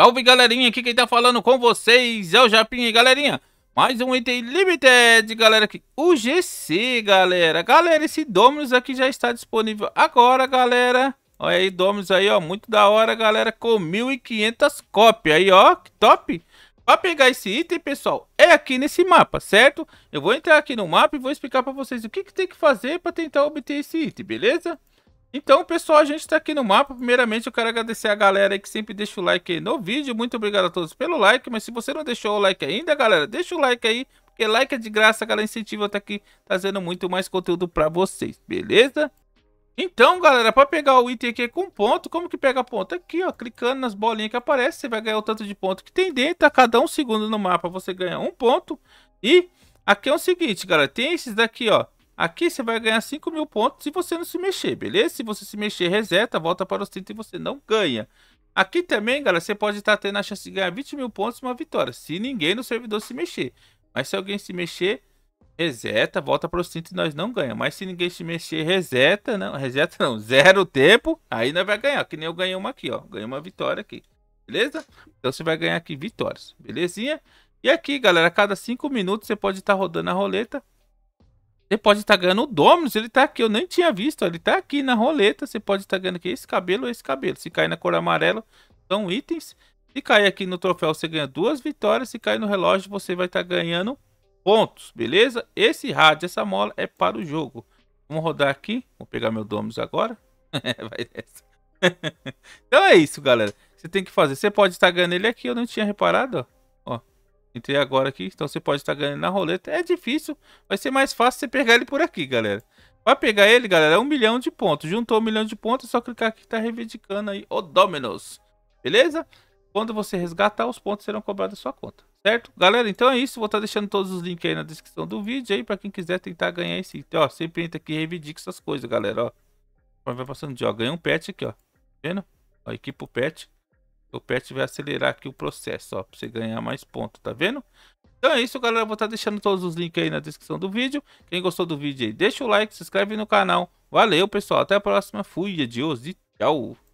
Salve galerinha, aqui quem tá falando com vocês é o Japinha, galerinha. Mais um item limited, galera, aqui, o GC, galera. Galera, esse Dominus aqui já está disponível agora, galera. Olha aí, Dominus aí, ó, muito da hora, galera, com 1.500 cópias aí, ó, que top. Pra pegar esse item, pessoal, é aqui nesse mapa, certo? Eu vou entrar aqui no mapa e vou explicar pra vocês o que, que tem que fazer pra tentar obter esse item, beleza? Então, pessoal, a gente está aqui no mapa. Primeiramente, eu quero agradecer a galera aí que sempre deixa o like aí no vídeo. Muito obrigado a todos pelo like. Mas se você não deixou o like ainda, galera, deixa o like aí. Porque like é de graça, galera. Incentiva estar tá aqui trazendo muito mais conteúdo para vocês, beleza? Então, galera, para pegar o item aqui com ponto, como que pega ponto? Aqui, ó, clicando nas bolinhas que aparece, você vai ganhar o tanto de ponto que tem dentro. A cada um segundo no mapa, você ganha um ponto. E aqui é o seguinte, galera, tem esses daqui, ó. Aqui você vai ganhar 5 mil pontos se você não se mexer, beleza? Se você se mexer, reseta, volta para os 30 e você não ganha. Aqui também, galera, você pode estar tendo a chance de ganhar 20 mil pontos uma vitória, se ninguém no servidor se mexer. Mas se alguém se mexer, reseta, volta para os 30 e nós não ganhamos. Mas se ninguém se mexer, reseta, não, reseta não, zero tempo, aí nós vai ganhar. Que nem eu ganhei uma aqui, ó, ganhei uma vitória aqui, beleza? Então você vai ganhar aqui vitórias, belezinha? E aqui, galera, a cada 5 minutos você pode estar rodando a roleta você pode estar tá ganhando o Dominus, ele tá aqui, eu nem tinha visto, ele tá aqui na roleta. Você pode estar tá ganhando aqui esse cabelo ou esse cabelo. Se cair na cor amarela, são itens. Se cair aqui no troféu, você ganha duas vitórias. Se cair no relógio, você vai estar tá ganhando pontos, beleza? Esse rádio, essa mola é para o jogo. Vamos rodar aqui, vou pegar meu Dominus agora. vai nessa. então é isso, galera. Você tem que fazer. Você pode estar ganhando ele aqui, eu não tinha reparado, ó. Entrei agora aqui, então você pode estar ganhando na roleta. É difícil, vai ser mais fácil você pegar ele por aqui, galera. Vai pegar ele, galera, é um milhão de pontos. Juntou um milhão de pontos, é só clicar aqui, que tá reivindicando aí o Dominos. Beleza? Quando você resgatar, os pontos serão cobrados da sua conta. Certo? Galera, então é isso. Vou estar deixando todos os links aí na descrição do vídeo aí para quem quiser tentar ganhar esse item. Ó, sempre entra aqui e reivindica essas coisas, galera, ó. Vai passando de, ó, ganha um pet aqui, ó. Tá vendo? Ó, equipa o pet. O pet vai acelerar aqui o processo, ó, pra você ganhar mais pontos, tá vendo? Então é isso, galera. Eu vou estar tá deixando todos os links aí na descrição do vídeo. Quem gostou do vídeo aí, deixa o like, se inscreve no canal. Valeu, pessoal. Até a próxima. Fui, adios e tchau.